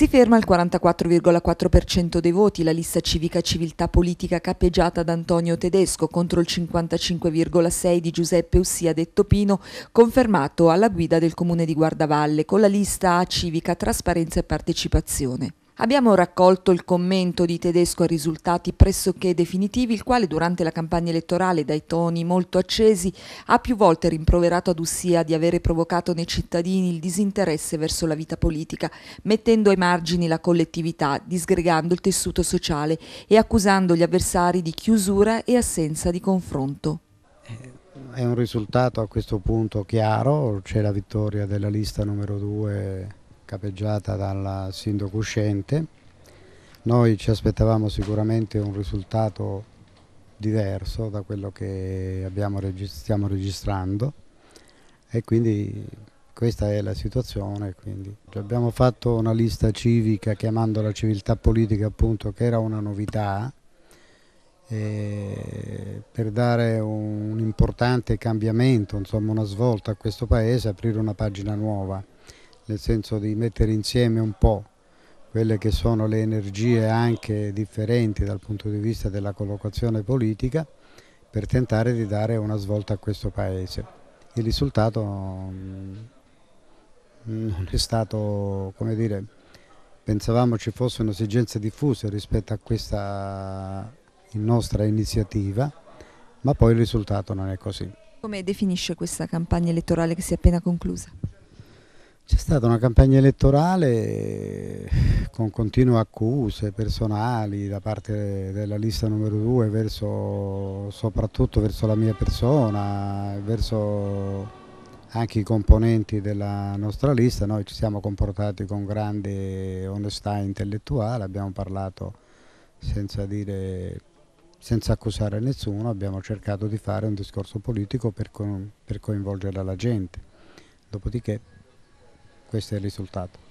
Si ferma al 44,4% dei voti la lista civica civiltà politica cappeggiata da Antonio Tedesco contro il 55,6% di Giuseppe Ussia detto Pino, confermato alla guida del comune di Guardavalle con la lista A civica trasparenza e partecipazione. Abbiamo raccolto il commento di Tedesco a risultati pressoché definitivi, il quale durante la campagna elettorale, dai toni molto accesi, ha più volte rimproverato ad Ussia di avere provocato nei cittadini il disinteresse verso la vita politica, mettendo ai margini la collettività, disgregando il tessuto sociale e accusando gli avversari di chiusura e assenza di confronto. È un risultato a questo punto chiaro, c'è la vittoria della lista numero 2 capeggiata dal sindaco uscente. Noi ci aspettavamo sicuramente un risultato diverso da quello che regist stiamo registrando e quindi questa è la situazione. Quindi. Abbiamo fatto una lista civica chiamando la civiltà politica appunto che era una novità per dare un, importante cambiamento, insomma una svolta a questo Paese, aprire una pagina nuova nel senso di mettere insieme un po' quelle che sono le energie anche differenti dal punto di vista della collocazione politica per tentare di dare una svolta a questo Paese. Il risultato mm, mm, non è stato, come dire, pensavamo ci fosse un'esigenza diffusa rispetto a questa nostra iniziativa, ma poi il risultato non è così. Come definisce questa campagna elettorale che si è appena conclusa? C'è stata una campagna elettorale eh, con continue accuse personali da parte della lista numero due, verso, soprattutto verso la mia persona, verso anche i componenti della nostra lista. Noi ci siamo comportati con grande onestà intellettuale, abbiamo parlato senza, dire, senza accusare nessuno, abbiamo cercato di fare un discorso politico per, con, per coinvolgere la gente. Dopodiché questo è il risultato.